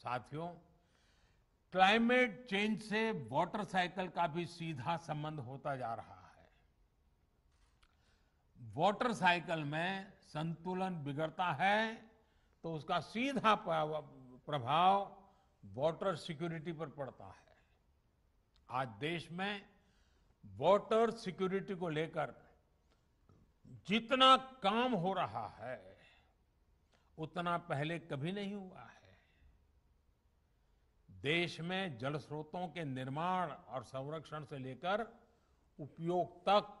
साथियों climate change से water cycle का भी सीधा संबंध होता जा रहा है वाटर साइकिल में संतुलन बिगड़ता है तो उसका सीधा प्रभाव वाटर सिक्योरिटी पर पड़ता है आज देश में वाटर सिक्योरिटी को लेकर जितना काम हो रहा है उतना पहले कभी नहीं हुआ है देश में जल स्रोतों के निर्माण और संरक्षण से लेकर उपयोग तक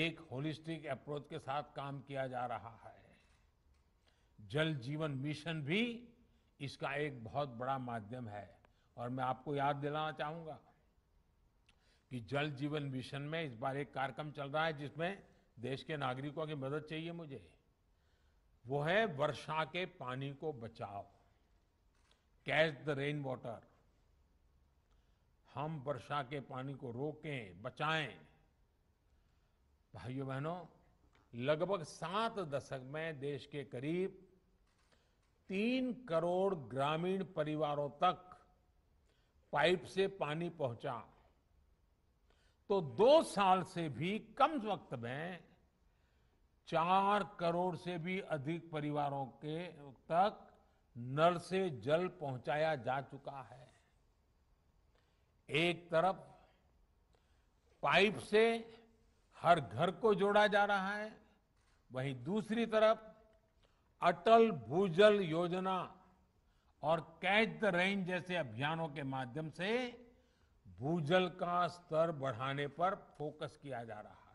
एक होलिस्टिक अप्रोच के साथ काम किया जा रहा है जल जीवन मिशन भी इसका एक बहुत बड़ा माध्यम है और मैं आपको याद दिलाना चाहूंगा कि जल जीवन मिशन में इस बार एक कार्यक्रम चल रहा है जिसमें देश के नागरिकों की मदद चाहिए मुझे वो है वर्षा के पानी को बचाओ कैच द रेन वाटर हम वर्षा के पानी को रोकें बचाएं भाइयों बहनों लगभग सात दशक में देश के करीब तीन करोड़ ग्रामीण परिवारों तक पाइप से पानी पहुंचा तो दो साल से भी कम वक्त में चार करोड़ से भी अधिक परिवारों के तक नल से जल पहुंचाया जा चुका है एक तरफ पाइप से हर घर को जोड़ा जा रहा है वहीं दूसरी तरफ अटल भूजल योजना और कैच द रेन जैसे अभियानों के माध्यम से भूजल का स्तर बढ़ाने पर फोकस किया जा रहा है